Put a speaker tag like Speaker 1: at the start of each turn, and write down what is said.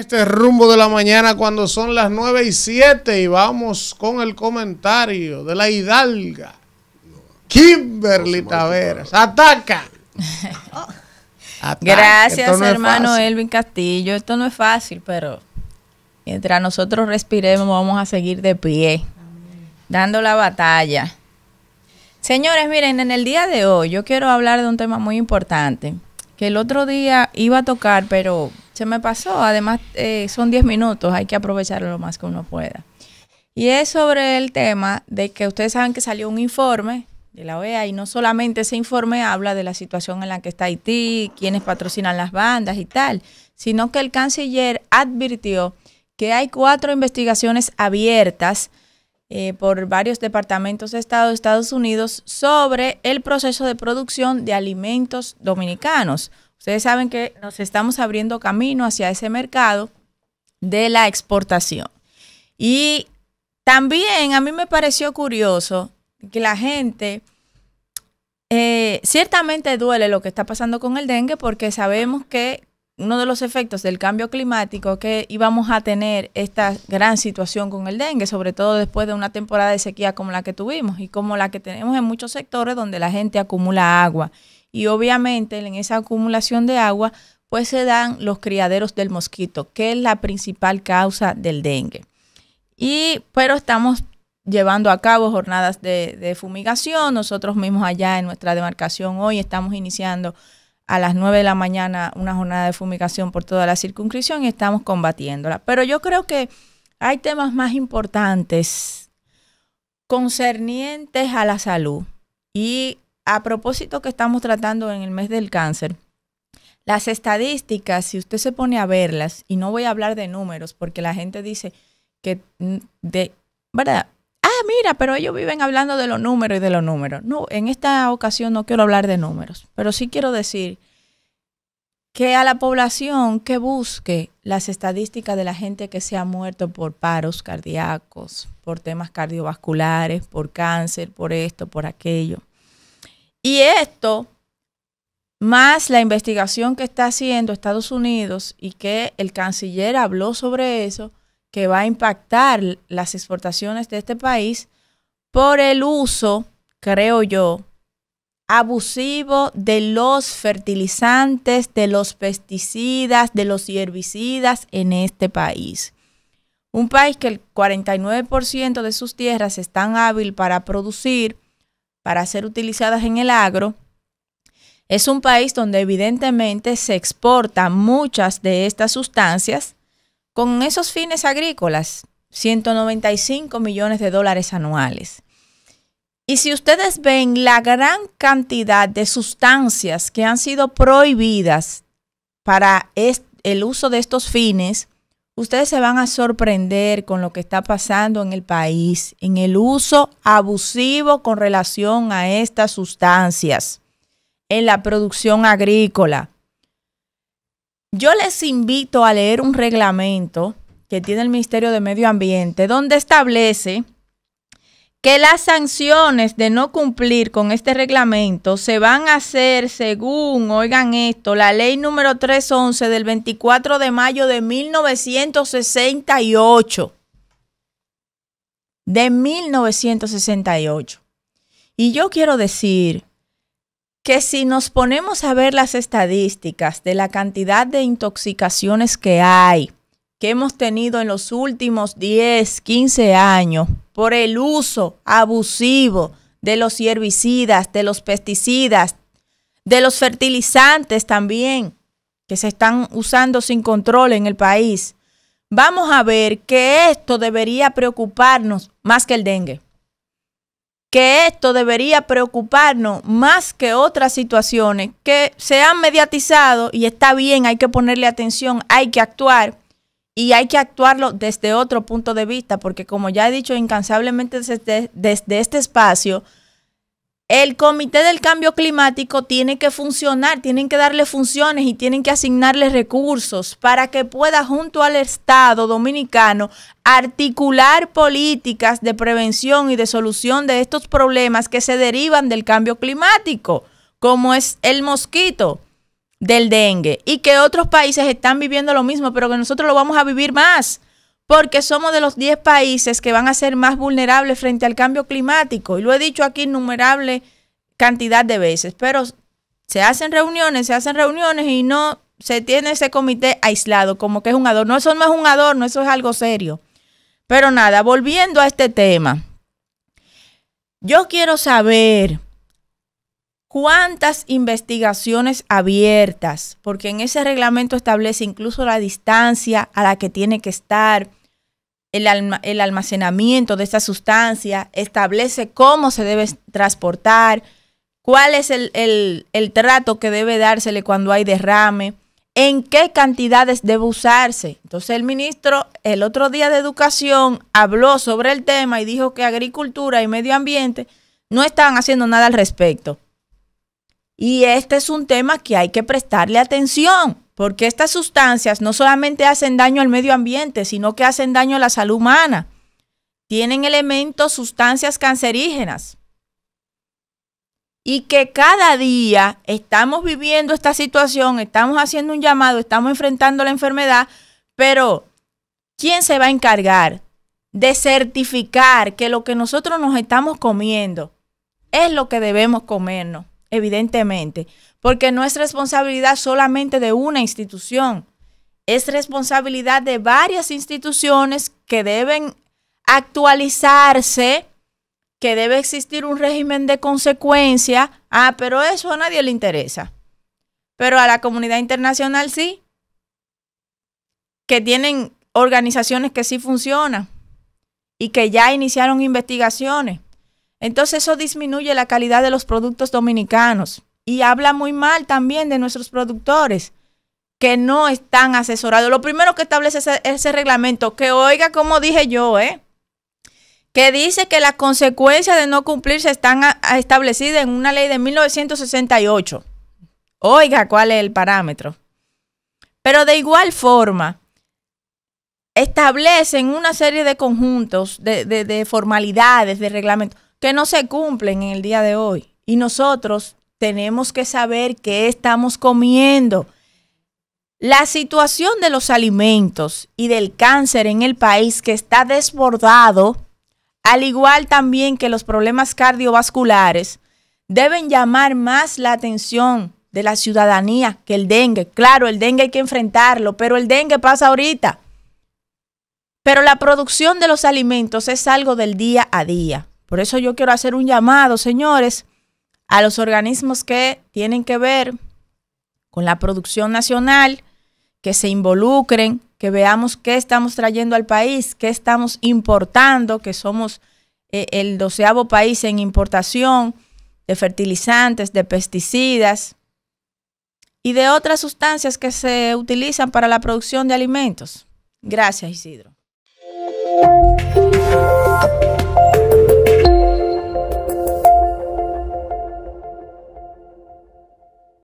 Speaker 1: este rumbo de la mañana cuando son las 9 y 7 y vamos con el comentario de la hidalga. Kimberly Taveras, ataca. Gracias, hermano Elvin Castillo. Esto no es fácil, pero mientras nosotros respiremos vamos a seguir de pie, dando la batalla. Señores, miren, en el día de hoy yo quiero hablar de un tema muy importante que el otro día iba a tocar, pero se me pasó. Además, eh, son 10 minutos, hay que aprovecharlo lo más que uno pueda. Y es sobre el tema de que ustedes saben que salió un informe de la OEA y no solamente ese informe habla de la situación en la que está Haití, quienes patrocinan las bandas y tal, sino que el canciller advirtió que hay cuatro investigaciones abiertas eh, por varios departamentos de Estado de Estados Unidos sobre el proceso de producción de alimentos dominicanos. Ustedes saben que nos estamos abriendo camino hacia ese mercado de la exportación. Y también a mí me pareció curioso que la gente, eh, ciertamente duele lo que está pasando con el dengue porque sabemos que uno de los efectos del cambio climático que íbamos a tener esta gran situación con el dengue, sobre todo después de una temporada de sequía como la que tuvimos y como la que tenemos en muchos sectores donde la gente acumula agua y obviamente en esa acumulación de agua pues se dan los criaderos del mosquito, que es la principal causa del dengue. Y, pero estamos llevando a cabo jornadas de, fumigación. Nosotros mismos allá en nuestra demarcación hoy estamos iniciando a las 9 de la mañana una jornada de fumigación por toda la circunscripción y estamos combatiéndola. Pero yo creo que hay temas más importantes concernientes a la salud y a propósito que estamos tratando en el mes del cáncer, las estadísticas, si usted se pone a verlas, y no voy a hablar de números, porque la gente dice que mm, de, ¿verdad? Ah, mira, pero ellos viven hablando de los números y de los números. No, en esta ocasión no quiero hablar de números, pero sí quiero decir que a la población que busque las estadísticas de la gente que se ha muerto por paros cardíacos, por temas cardiovasculares, por cáncer, por esto, por aquello. Y esto, más la investigación que está haciendo Estados Unidos y que el canciller habló sobre eso, que va a impactar las exportaciones de este país por el uso, creo yo, abusivo de los fertilizantes, de los pesticidas, de los herbicidas en este país. Un país que el 49% de sus tierras están hábil para producir para ser utilizadas en el agro. Es un país donde evidentemente se exportan muchas de estas sustancias con esos fines agrícolas, 195 millones de dólares anuales. Y si ustedes ven la gran cantidad de sustancias que han sido prohibidas para el uso de estos fines, ustedes se van a sorprender con lo que está pasando en el país, en el uso abusivo con relación a estas sustancias, en la producción agrícola. Yo les invito a leer un reglamento que tiene el Ministerio de Medio Ambiente, donde establece que las sanciones de no cumplir con este reglamento se van a hacer según, oigan esto, la ley número 311 del 24 de mayo de 1968. De 1968. Y yo quiero decir que si nos ponemos a ver las estadísticas de la cantidad de intoxicaciones que hay, que hemos tenido en los últimos 10, 15 años por el uso abusivo de los herbicidas, de los pesticidas, de los fertilizantes también, que se están usando sin control en el país, vamos a ver que esto debería preocuparnos más que el dengue, que esto debería preocuparnos más que otras situaciones que se han mediatizado y está bien, hay que ponerle atención, hay que actuar, y hay que actuarlo desde otro punto de vista, porque como ya he dicho incansablemente desde, este espacio, el Comité del Cambio Climático tiene que funcionar, tienen que darle funciones y tienen que asignarle recursos para que pueda junto al Estado dominicano articular políticas de prevención y de solución de estos problemas que se derivan del cambio climático, como es el mosquito del dengue y que otros países están viviendo lo mismo, pero que nosotros lo vamos a vivir más, porque somos de los 10 países que van a ser más vulnerables frente al cambio climático. Y lo he dicho aquí innumerable cantidad de veces, pero se hacen reuniones, se hacen reuniones y no se tiene ese comité aislado, como que es un adorno. Eso no es un adorno, eso es algo serio. Pero nada, volviendo a este tema, yo quiero saber ¿Cuántas investigaciones abiertas? Porque en ese reglamento establece incluso la distancia a la que tiene que estar el, almacenamiento de esa sustancia, establece cómo se debe transportar, cuál es el, el trato que debe dársele cuando hay derrame, en qué cantidades debe usarse. Entonces el ministro el otro día de Educación habló sobre el tema y dijo que Agricultura y Medio Ambiente no estaban haciendo nada al respecto. Y este es un tema que hay que prestarle atención, porque estas sustancias no solamente hacen daño al medio ambiente, sino que hacen daño a la salud humana. Tienen elementos, sustancias cancerígenas. Y que cada día estamos viviendo esta situación, estamos haciendo un llamado, estamos enfrentando la enfermedad, pero ¿quién se va a encargar de certificar que lo que nosotros nos estamos comiendo es lo que debemos comernos? evidentemente, porque no es responsabilidad solamente de una institución, es responsabilidad de varias instituciones que deben actualizarse, que debe existir un régimen de consecuencia. Ah, pero eso a nadie le interesa. Pero a la comunidad internacional sí, que tienen organizaciones que sí funcionan y que ya iniciaron investigaciones. Entonces eso disminuye la calidad de los productos dominicanos y habla muy mal también de nuestros productores que no están asesorados. Lo primero que establece ese, reglamento, que oiga como dije yo, ¿eh? que dice que las consecuencias de no cumplirse están establecidas en una ley de 1968. Oiga cuál es el parámetro. Pero de igual forma, establecen una serie de conjuntos, de, de formalidades, de reglamentos que no se cumplen en el día de hoy. Y nosotros tenemos que saber qué estamos comiendo. La situación de los alimentos y del cáncer en el país que está desbordado, al igual también que los problemas cardiovasculares, deben llamar más la atención de la ciudadanía que el dengue. Claro, el dengue hay que enfrentarlo, pero el dengue pasa ahorita. Pero la producción de los alimentos es algo del día a día. Por eso yo quiero hacer un llamado, señores, a los organismos que tienen que ver con la producción nacional, que se involucren, que veamos qué estamos trayendo al país, qué estamos importando, que somos eh, el doceavo país en importación de fertilizantes, de pesticidas y de otras sustancias que se utilizan para la producción de alimentos. Gracias, Isidro.